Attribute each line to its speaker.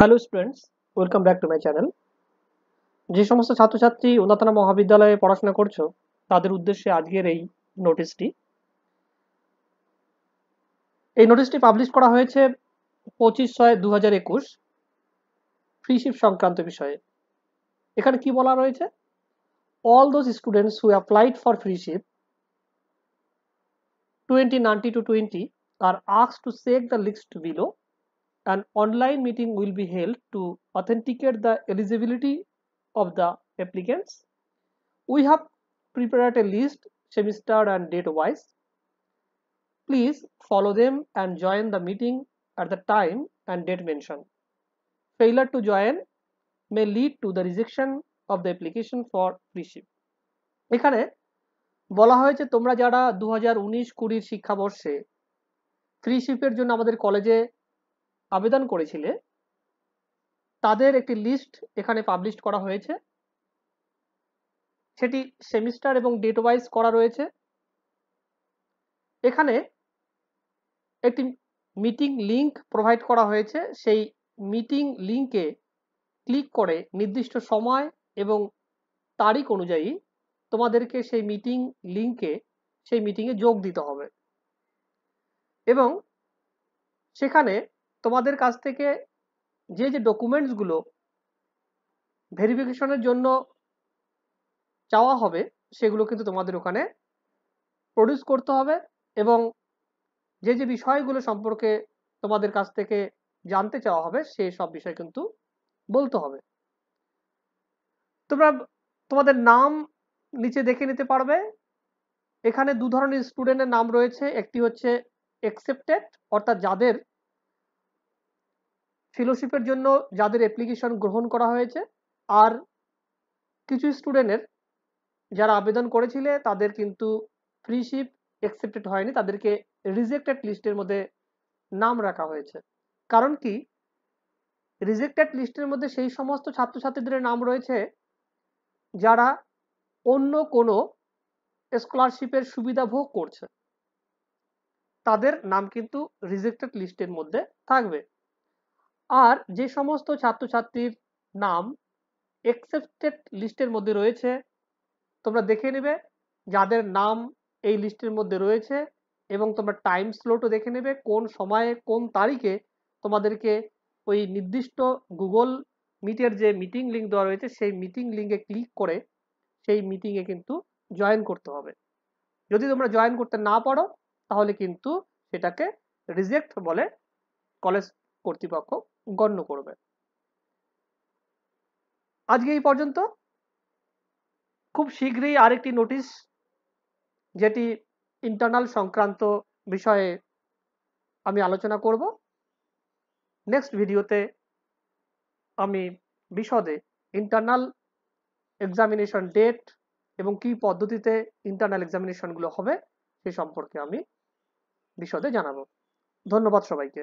Speaker 1: Hello students welcome back to my channel যে সমস্ত ছাত্রছাত্রী উন্নতনা মহাবিদ্যালয়ে পড়াশোনা করছো তাদের উদ্দেশ্যে আজকের এই নোটিশটি এই নোটিশটি পাবলিশ করা হয়েছে পঁচিশ ছয় দু হাজার একুশ ফ্রিশিপ সংক্রান্ত বিষয়ে এখানে কি বলা রয়েছে all those students who applied for freeship twenty ninety two twenty are আক্স to check the list below An online meeting will be held to authenticate the eligibility of the applicants. We have prepared a list semester and date wise. Please follow them and join the meeting at the time and date mentioned. Failure to join may lead to the rejection of the application for free ship. এখানে বলা হয়েছে তোমরা যারা দু হাজার উনিশ কুড়ির শিক্ষাবর্ষে ফ্রি শিপের জন্য আমাদের কলেজে আবেদন করেছিলে তাদের একটি লিস্ট এখানে পাবলিশ করা হয়েছে সেটি সেমিস্টার এবং ডেট ওয়াইজ করা রয়েছে এখানে একটি মিটিং লিংক প্রোভাইড করা হয়েছে সেই মিটিং লিংকে ক্লিক করে নির্দিষ্ট সময় এবং তারিখ অনুযায়ী তোমাদেরকে সেই মিটিং লিংকে সেই মিটিংয়ে যোগ দিতে হবে এবং সেখানে তোমাদের কাছ থেকে যে যে ডকুমেন্টসগুলো ভেরিফিকেশনের জন্য চাওয়া হবে সেগুলো কিন্তু তোমাদের ওখানে প্রডিউস করতে হবে এবং যে যে বিষয়গুলো সম্পর্কে তোমাদের কাছ থেকে জানতে চাওয়া হবে সেই সব বিষয় কিন্তু বলতে হবে তোমরা তোমাদের নাম নিচে দেখে নিতে পারবে এখানে দু ধরনের স্টুডেন্টের নাম রয়েছে একটি হচ্ছে এক্সেপ্টেড অর্থাৎ যাদের ফেলোশিপের জন্য যাদের অ্যাপ্লিকেশন গ্রহণ করা হয়েছে আর কিছু স্টুডেন্টের যারা আবেদন করেছিলে তাদের কিন্তু ফ্রিশিপ অ্যাকসেপ্টেড হয়নি তাদেরকে রিজেক্টেড লিস্টের মধ্যে নাম রাখা হয়েছে কারণ কি রিজেক্টেড লিস্টের মধ্যে সেই সমস্ত ছাত্রছাত্রীদের নাম রয়েছে যারা অন্য কোনো স্কলারশিপের সুবিধা ভোগ করছে তাদের নাম কিন্তু রিজেক্টেড লিস্টের মধ্যে থাকবে আর যে সমস্ত ছাত্রছাত্রীর নাম এক্সেপ্টেড লিস্টের মধ্যে রয়েছে তোমরা দেখে নেবে যাদের নাম এই লিস্টের মধ্যে রয়েছে এবং তোমরা টাইম স্লোটও দেখে নেবে কোন সময়ে কোন তারিখে তোমাদেরকে ওই নির্দিষ্ট গুগল মিটের যে মিটিং লিঙ্ক দেওয়া রয়েছে সেই মিটিং লিঙ্কে ক্লিক করে সেই মিটিংয়ে কিন্তু জয়েন করতে হবে যদি তোমরা জয়েন করতে না পারো তাহলে কিন্তু সেটাকে রিজেক্ট বলে কলেজ কর্তৃপক্ষ গণ্য করবে আজকে এই পর্যন্ত খুব শীঘ্রই আরেকটি নোটিশ যেটি ইন্টারনাল সংক্রান্ত বিষয়ে আমি আলোচনা করব নেক্সট ভিডিওতে আমি বিশদে ইন্টারনাল এক্সামিনেশন ডেট এবং কি পদ্ধতিতে ইন্টারনাল এক্সামিনেশনগুলো হবে সে সম্পর্কে আমি বিশদে জানাবো ধন্যবাদ সবাইকে